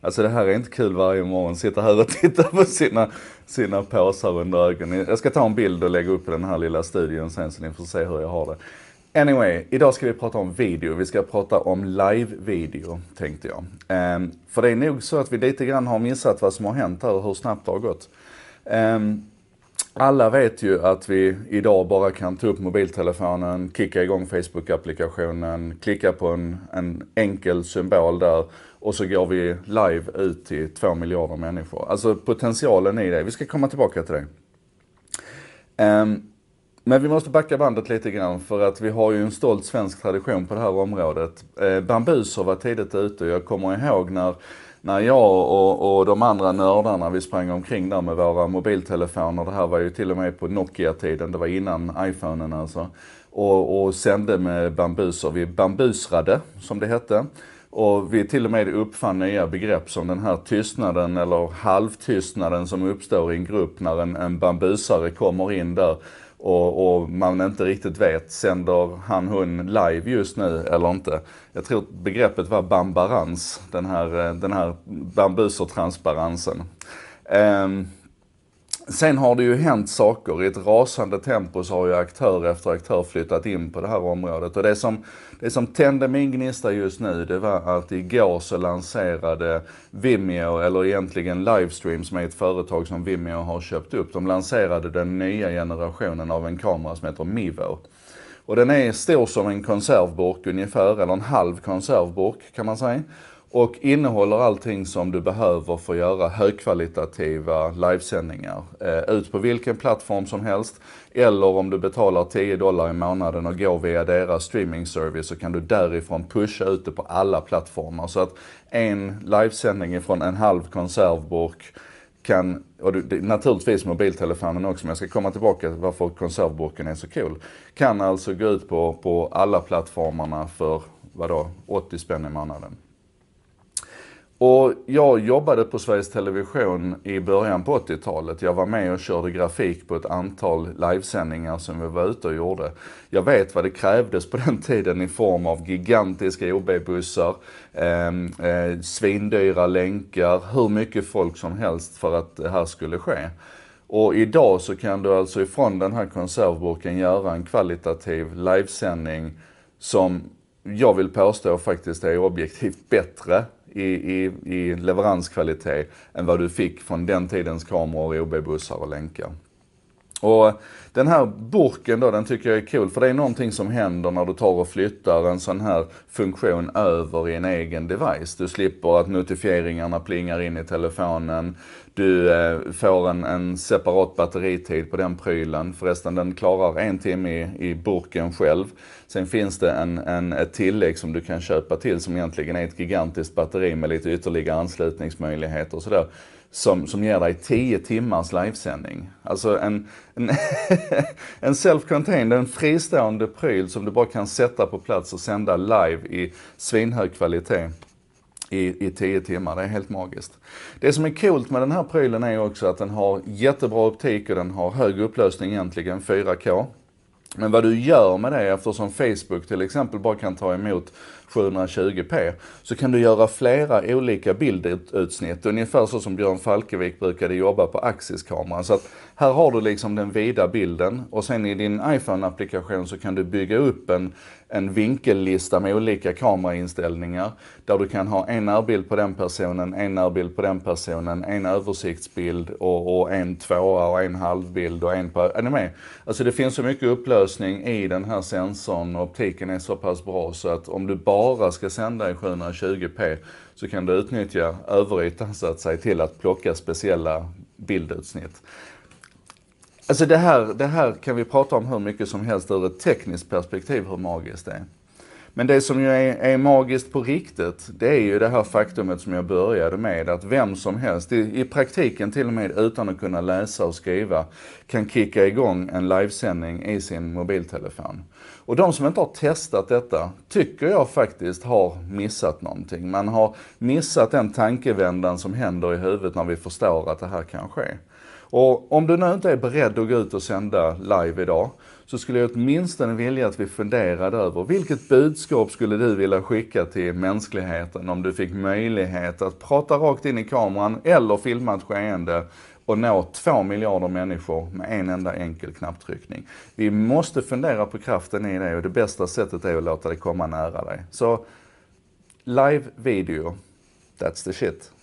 Alltså det här är inte kul varje morgon, sitta här och titta på sina, sina påsar under ögonen. Jag ska ta en bild och lägga upp i den här lilla studion sen så ni får se hur jag har det. Anyway, idag ska vi prata om video. Vi ska prata om live-video, tänkte jag. Um, för det är nog så att vi lite grann har missat vad som har hänt här och hur snabbt det har gått. Um, alla vet ju att vi idag bara kan ta upp mobiltelefonen, kicka igång Facebook-applikationen, klicka på en, en, enkel symbol där och så går vi live ut till två miljarder människor. Alltså potentialen i det. Vi ska komma tillbaka till det. Um, men vi måste backa bandet lite grann för att vi har ju en stolt svensk tradition på det här området. Eh, Bambus har tidigt ute. Jag kommer ihåg när när jag och, och de andra nördarna, vi sprang omkring där med våra mobiltelefoner, det här var ju till och med på Nokia-tiden, det var innan iPhonen alltså, och, och sände med bambuser. Vi bambusrade, som det hette. Och vi till och med uppfann nya begrepp som den här tystnaden eller halvtystnaden som uppstår i en grupp när en, en bambusare kommer in där och, och, man inte riktigt vet, sänder han hon live just nu eller inte? Jag tror begreppet var bambarans, den här, eh, den här bambusertransparensen. Um, Sen har det ju hänt saker. I ett rasande tempo så har ju aktör efter aktör flyttat in på det här området. Och det som, det som tände min gnista just nu, det var att igår så lanserade Vimeo, eller egentligen Livestream som är ett företag som Vimeo har köpt upp. De lanserade den nya generationen av en kamera som heter Mivo. Och den är stor som en konservburk ungefär, eller en halv konservburk kan man säga och innehåller allting som du behöver för att göra högkvalitativa livesändningar. Eh, ut på vilken plattform som helst eller om du betalar 10 dollar i månaden och går via deras streamingservice så kan du därifrån pusha ut det på alla plattformar. Så att en livesändning ifrån en halv konservburk kan, och du, naturligtvis mobiltelefonen också, men jag ska komma tillbaka till varför konservburken är så cool. Kan alltså gå ut på, på alla plattformarna för, vadå, 80 spänn i månaden. Och jag jobbade på Sveriges Television i början på 80-talet. Jag var med och körde grafik på ett antal livesändningar som vi var ute och gjorde. Jag vet vad det krävdes på den tiden i form av gigantiska OB-bussar, eh, eh, svindyra länkar, hur mycket folk som helst för att det här skulle ske. Och idag så kan du alltså ifrån den här konservburken göra en kvalitativ livesändning som jag vill påstå faktiskt är objektivt bättre i, i, i leveranskvalitet än vad du fick från den tidens kameror, OB-bussar och länkar. Och den här burken då, den tycker jag är cool. För det är någonting som händer när du tar och flyttar en sån här funktion över i en egen device. Du slipper att notifieringarna plingar in i telefonen. Du eh, får en, en separat batteritid på den prylen. Förresten, den klarar en timme i, i burken själv. Sen finns det en, en, ett tillägg som du kan köpa till som egentligen är ett gigantiskt batteri med lite ytterligare anslutningsmöjligheter och sådär som, som ger dig 10 timmars livesändning. Alltså en, en, en self-contained, en fristående pryl som du bara kan sätta på plats och sända live i svinhög kvalitet i, 10 timmar. Det är helt magiskt. Det som är coolt med den här prylen är också att den har jättebra optik och den har hög upplösning egentligen, 4K. Men vad du gör med det, eftersom Facebook till exempel bara kan ta emot 720p, så kan du göra flera olika bildutsnitt. Ungefär så som Björn Falkevik brukade jobba på Axis-kameran. Så att här har du liksom den vida bilden och sen i din iPhone-applikation så kan du bygga upp en, en vinkellista med olika kamerainställningar där du kan ha en närbild på den personen, en närbild på den personen, en översiktsbild och, och en tvåa och en halvbild och en på... Är ni med? Alltså det finns så mycket upplösning i den här sensorn och optiken är så pass bra så att om du bara ska sända i 720p så kan du utnyttja överytan så att säga till att plocka speciella bildutsnitt. Alltså det här, det här kan vi prata om hur mycket som helst ur ett tekniskt perspektiv, hur magiskt det är. Men det som ju är, är, magiskt på riktigt, det är ju det här faktumet som jag började med, att vem som helst, i, i praktiken till och med utan att kunna läsa och skriva, kan kicka igång en livesändning i sin mobiltelefon. Och de som inte har testat detta, tycker jag faktiskt har missat någonting. Man har missat den tankevändan som händer i huvudet när vi förstår att det här kan ske. Och om du nu inte är beredd att gå ut och sända live idag, så skulle jag åtminstone vilja att vi funderade över vilket budskap skulle du vilja skicka till mänskligheten om du fick möjlighet att prata rakt in i kameran eller filma ett skeende och nå två miljarder människor med en enda enkel knapptryckning. Vi måste fundera på kraften i det och det bästa sättet är att låta det komma nära dig. Så live video, that's the shit.